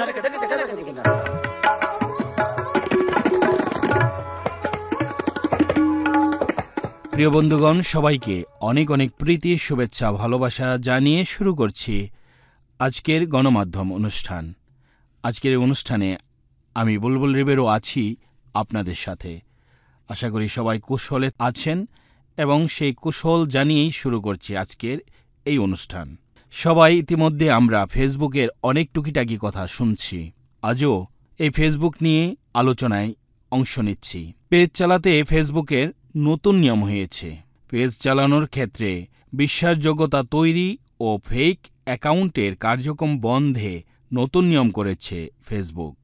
প্রিয় বন্ধুগণ সবাইকে অনেক অনেক প্রীতি শুভেচ্ছা ভালোবাসা জানিয়ে শুরু করছি আজকের গণমাধ্যম অনুষ্ঠান আজকের অনুষ্ঠানে আমি বুলবুল রিবেরও আছি আপনাদের সাথে আশা করি সবাই কুশলে আছেন এবং সেই কুশল জানিয়েই শুরু করছি আজকের এই অনুষ্ঠান সবাই ইতিমধ্যে আমরা ফেসবুকের অনেক টুকিটাকি কথা শুনছি আজও এই ফেসবুক নিয়ে আলোচনায় অংশ নিচ্ছি পেজ চালাতে ফেসবুকের নতুন নিয়ম হয়েছে পেজ চালানোর ক্ষেত্রে বিশ্বাসযোগ্যতা তৈরি ও ফেক অ্যাকাউন্টের কার্যক্রম বন্ধে নতুন নিয়ম করেছে ফেসবুক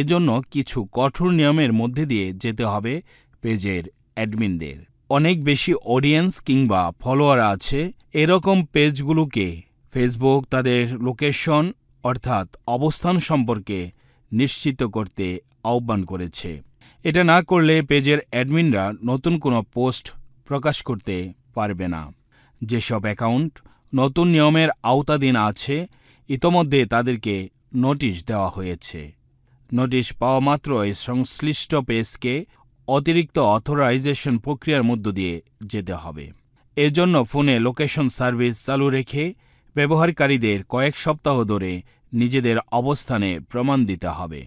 এজন্য কিছু কঠোর নিয়মের মধ্যে দিয়ে যেতে হবে পেজের অ্যাডমিনদের অনেক বেশি অডিয়েন্স কিংবা ফলোয়ার আছে এরকম পেজগুলোকে ফেসবুক তাদের লোকেশন অর্থাৎ অবস্থান সম্পর্কে নিশ্চিত করতে আহ্বান করেছে এটা না করলে পেজের অ্যাডমিনরা নতুন কোনো পোস্ট প্রকাশ করতে পারবে না যেসব অ্যাকাউন্ট নতুন নিয়মের আওতাধীন আছে ইতোমধ্যে তাদেরকে নোটিশ দেওয়া হয়েছে নোটিশ পাওয়া মাত্রই সংশ্লিষ্ট পেজকে অতিরিক্ত অথরাইজেশন প্রক্রিয়ার মধ্য দিয়ে যেতে হবে এজন্য ফোনে লোকেশন সার্ভিস চালু রেখে ব্যবহারকারীদের কয়েক সপ্তাহ ধরে নিজেদের অবস্থানে প্রমাণ দিতে হবে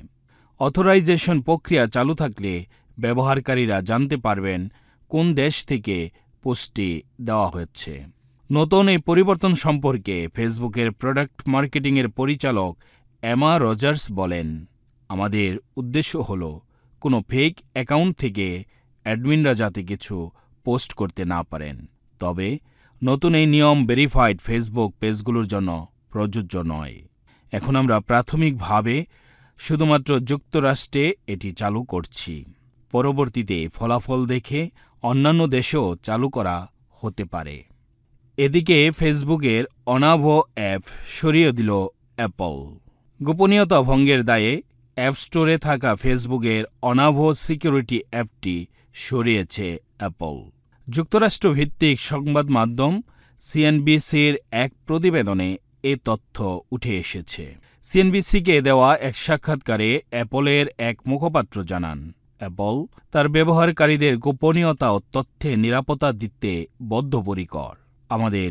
অথরাইজেশন প্রক্রিয়া চালু থাকলে ব্যবহারকারীরা জানতে পারবেন কোন দেশ থেকে পোস্টটি দেওয়া হচ্ছে নতুন এই পরিবর্তন সম্পর্কে ফেসবুকের প্রোডাক্ট মার্কেটিংয়ের পরিচালক অ্যামা রজার্স বলেন আমাদের উদ্দেশ্য হল কোনো ফেক অ্যাকাউন্ট থেকে অ্যাডমিনরা যাতে কিছু পোস্ট করতে না পারেন তবে নতুন এই নিয়ম ভেরিফাইড ফেসবুক পেজগুলোর জন্য প্রযোজ্য নয় এখন আমরা প্রাথমিকভাবে শুধুমাত্র যুক্তরাষ্ট্রে এটি চালু করছি পরবর্তীতে ফলাফল দেখে অন্যান্য দেশেও চালু করা হতে পারে এদিকে ফেসবুকের অনাভ অ্যাপ সরিয়ে দিল অ্যাপল গোপনীয়তা ভঙ্গের দায়ে অ্যাপ স্টোরে থাকা ফেসবুকের অনাভ সিকিউরিটি অ্যাপটি সরিয়েছে অ্যাপল যুক্তরাষ্ট্রভিত্তিক সংবাদ মাধ্যম সিএনবিসির এক প্রতিবেদনে এ তথ্য উঠে এসেছে সিএনবিসিকে দেওয়া এক সাক্ষাৎকারে অ্যাপলের এক মুখপাত্র জানান অ্যাপল তার ব্যবহারকারীদের গোপনীয়তা ও তথ্যে নিরাপত্তা দিতে বদ্ধপরিকর আমাদের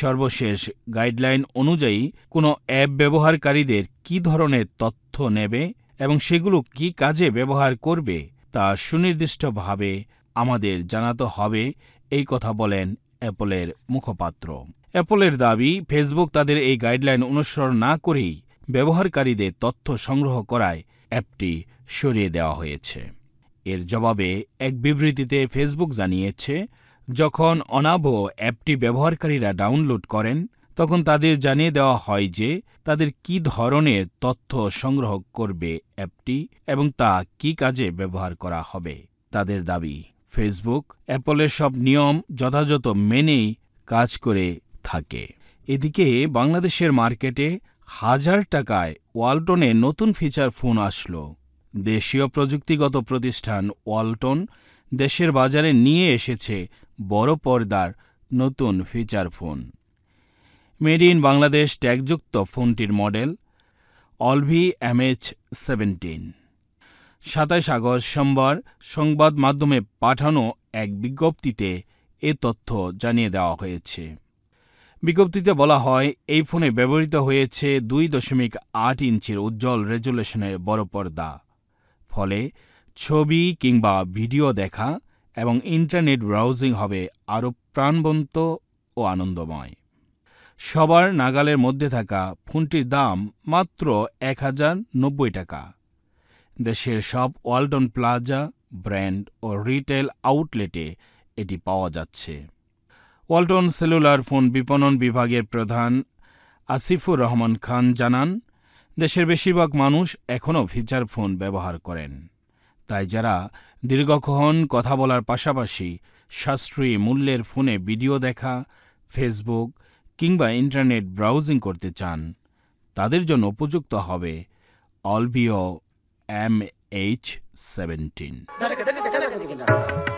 সর্বশেষ গাইডলাইন অনুযায়ী কোনো অ্যাপ ব্যবহারকারীদের কী ধরনের তথ্য নেবে এবং সেগুলো কি কাজে ব্যবহার করবে তা সুনির্দিষ্টভাবে আমাদের জানাতে হবে এই কথা বলেন অ্যাপলের মুখপাত্র অ্যাপলের দাবি ফেসবুক তাদের এই গাইডলাইন অনুসরণ না করেই ব্যবহারকারীদের তথ্য সংগ্রহ করায় অ্যাপটি সরিয়ে দেওয়া হয়েছে এর জবাবে এক বিবৃতিতে ফেসবুক জানিয়েছে যখন অনাব অ্যাপটি ব্যবহারকারীরা ডাউনলোড করেন তখন তাদের জানিয়ে দেওয়া হয় যে তাদের কি ধরনের তথ্য সংগ্রহ করবে অ্যাপটি এবং তা কি কাজে ব্যবহার করা হবে তাদের দাবি ফেসবুক অ্যাপলের সব নিয়ম যথাযথ মেনেই কাজ করে থাকে এদিকে বাংলাদেশের মার্কেটে হাজার টাকায় ওয়ালটনে নতুন ফিচার ফোন আসলো দেশীয় প্রযুক্তিগত প্রতিষ্ঠান ওয়ালটন দেশের বাজারে নিয়ে এসেছে বড় পর্দার নতুন feature phone made in Bangladesh ট্যাগযুক্ত ফোনটির মডেল অলভি এমএইচ সেভেন্টিন সাতাশ আগস্ট সোমবার সংবাদ মাধ্যমে পাঠানো এক বিজ্ঞপ্তিতে এ তথ্য জানিয়ে দেওয়া হয়েছে বিজ্ঞপ্তিতে বলা হয় এই ফোনে ব্যবহৃত হয়েছে দুই দশমিক আট ইঞ্চির উজ্জ্বল রেজুলেশনের বড় পর্দা ফলে ছবি কিংবা ভিডিও দেখা এবং ইন্টারনেট ব্রাউজিং হবে আরও প্রাণবন্ত ও আনন্দময় সবার নাগালের মধ্যে থাকা ফোনটির দাম মাত্র এক হাজার নব্বই টাকা দেশের সব ওয়ালটন প্লাজা ব্র্যান্ড ও রিটেল আউটলেটে এটি পাওয়া যাচ্ছে ওয়ালটন সেলুলার ফোন বিপণন বিভাগের প্রধান আসিফুর রহমান খান জানান দেশের বেশিরভাগ মানুষ এখনও ফিচার ফোন ব্যবহার করেন তাই যারা দীর্ঘক্ষণ কথা বলার পাশাপাশি সাশ্রয়ী মূল্যের ফোনে ভিডিও দেখা ফেসবুক কিংবা ইন্টারনেট ব্রাউজিং করতে চান তাদের জন্য উপযুক্ত হবে অলবিও MH17.